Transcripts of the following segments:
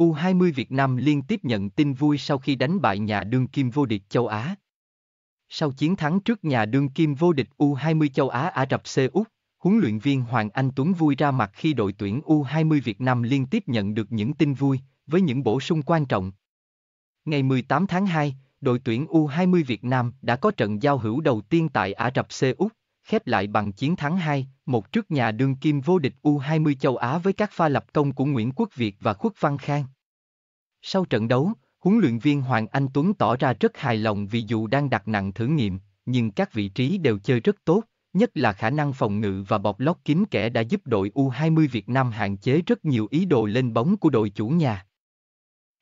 U20 Việt Nam liên tiếp nhận tin vui sau khi đánh bại nhà đương kim vô địch châu Á. Sau chiến thắng trước nhà đương kim vô địch U20 châu Á Ả Rập Xê Úc, huấn luyện viên Hoàng Anh Tuấn vui ra mặt khi đội tuyển U20 Việt Nam liên tiếp nhận được những tin vui, với những bổ sung quan trọng. Ngày 18 tháng 2, đội tuyển U20 Việt Nam đã có trận giao hữu đầu tiên tại Ả Rập Xê Úc, khép lại bằng chiến thắng 2, một trước nhà đương kim vô địch U20 châu Á với các pha lập công của Nguyễn Quốc Việt và Khuất Văn Khang. Sau trận đấu, huấn luyện viên Hoàng Anh Tuấn tỏ ra rất hài lòng vì dù đang đặt nặng thử nghiệm, nhưng các vị trí đều chơi rất tốt, nhất là khả năng phòng ngự và bọc lót kín kẻ đã giúp đội U20 Việt Nam hạn chế rất nhiều ý đồ lên bóng của đội chủ nhà.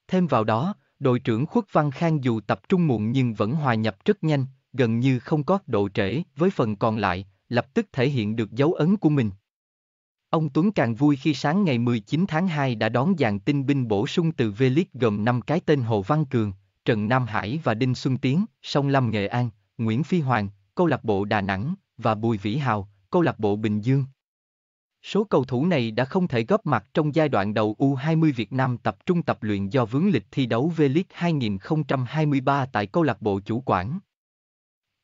Thêm vào đó, đội trưởng Khuất Văn Khang dù tập trung muộn nhưng vẫn hòa nhập rất nhanh, gần như không có độ trễ, với phần còn lại, lập tức thể hiện được dấu ấn của mình. Ông Tuấn càng vui khi sáng ngày 19 tháng 2 đã đón dàn tinh binh bổ sung từ V-League gồm 5 cái tên Hồ Văn Cường, Trần Nam Hải và Đinh Xuân Tiến, Sông Lâm Nghệ An, Nguyễn Phi Hoàng, câu lạc bộ Đà Nẵng và Bùi Vĩ Hào, câu lạc bộ Bình Dương. Số cầu thủ này đã không thể góp mặt trong giai đoạn đầu U20 Việt Nam tập trung tập luyện do vướng lịch thi đấu V-League 2023 tại câu lạc bộ chủ quản.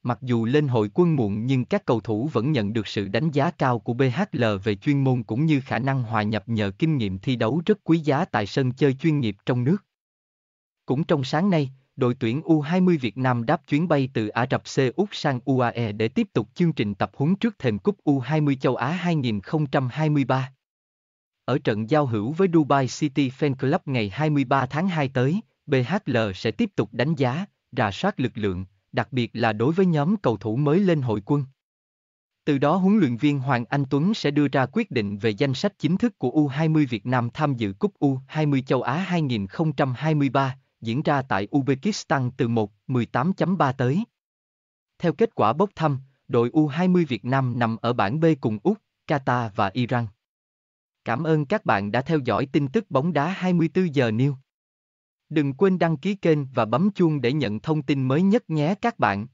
Mặc dù lên hội quân muộn nhưng các cầu thủ vẫn nhận được sự đánh giá cao của BHL về chuyên môn cũng như khả năng hòa nhập nhờ kinh nghiệm thi đấu rất quý giá tại sân chơi chuyên nghiệp trong nước. Cũng trong sáng nay, đội tuyển U20 Việt Nam đáp chuyến bay từ Ả Rập Xê Út sang UAE để tiếp tục chương trình tập huấn trước thềm cúp U20 châu Á 2023. Ở trận giao hữu với Dubai City Fan Club ngày 23 tháng 2 tới, BHL sẽ tiếp tục đánh giá, rà soát lực lượng, đặc biệt là đối với nhóm cầu thủ mới lên hội quân. Từ đó huấn luyện viên Hoàng Anh Tuấn sẽ đưa ra quyết định về danh sách chính thức của U20 Việt Nam tham dự Cúp U20 châu Á 2023, diễn ra tại Uzbekistan từ 1, 18.3 tới. Theo kết quả bốc thăm, đội U20 Việt Nam nằm ở bảng B cùng Úc, Qatar và Iran. Cảm ơn các bạn đã theo dõi tin tức bóng đá 24 giờ News. Đừng quên đăng ký kênh và bấm chuông để nhận thông tin mới nhất nhé các bạn.